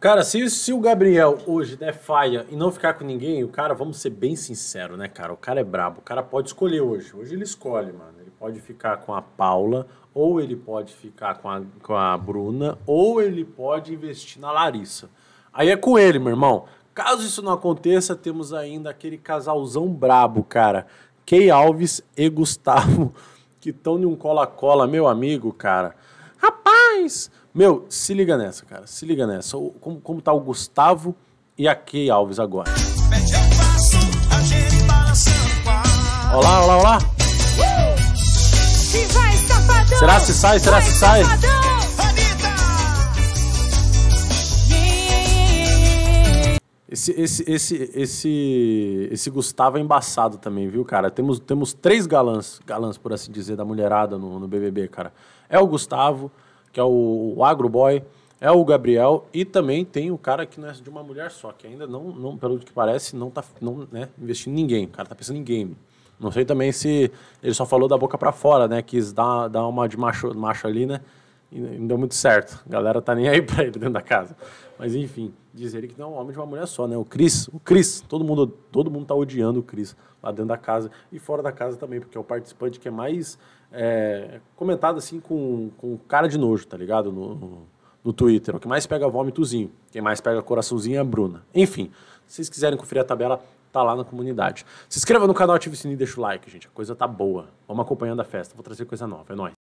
Cara, se, se o Gabriel hoje der né, faia e não ficar com ninguém, o cara, vamos ser bem sincero, né, cara? O cara é brabo. O cara pode escolher hoje. Hoje ele escolhe, mano. Ele pode ficar com a Paula, ou ele pode ficar com a, com a Bruna, ou ele pode investir na Larissa. Aí é com ele, meu irmão. Caso isso não aconteça, temos ainda aquele casalzão brabo, cara. Kei Alves e Gustavo, que estão de um cola-cola, meu amigo, cara. Rapaz, meu, se liga nessa, cara. Se liga nessa. Como, como tá o Gustavo e a Key Alves agora. Olá, olá, olá. será se sai? Será que se sai? Esse, esse, esse, esse, esse Gustavo é embaçado também, viu, cara? Temos, temos três galãs, galãs, por assim dizer, da mulherada no, no BBB, cara. É o Gustavo, que é o, o Agroboy, é o Gabriel e também tem o cara que não é de uma mulher só, que ainda não, não pelo que parece, não tá não, né, investindo em ninguém. O cara tá pensando em game. Não sei também se ele só falou da boca para fora, né? Quis dar, dar uma de macho, macho ali, né? E não deu muito certo. A galera tá nem aí para ele dentro da casa. Mas enfim, diz ele que não é um homem de uma mulher só, né? O Cris, o Cris, todo mundo, todo mundo tá odiando o Cris lá dentro da casa e fora da casa também, porque é o participante que é mais é, comentado assim com, com cara de nojo, tá ligado? No, no, no Twitter. É o que mais pega vômitozinho, quem mais pega coraçãozinho é a Bruna. Enfim, se vocês quiserem conferir a tabela, tá lá na comunidade. Se inscreva no canal, ative o sininho e deixa o like, gente. A coisa tá boa. Vamos acompanhando a festa. Vou trazer coisa nova. É nóis.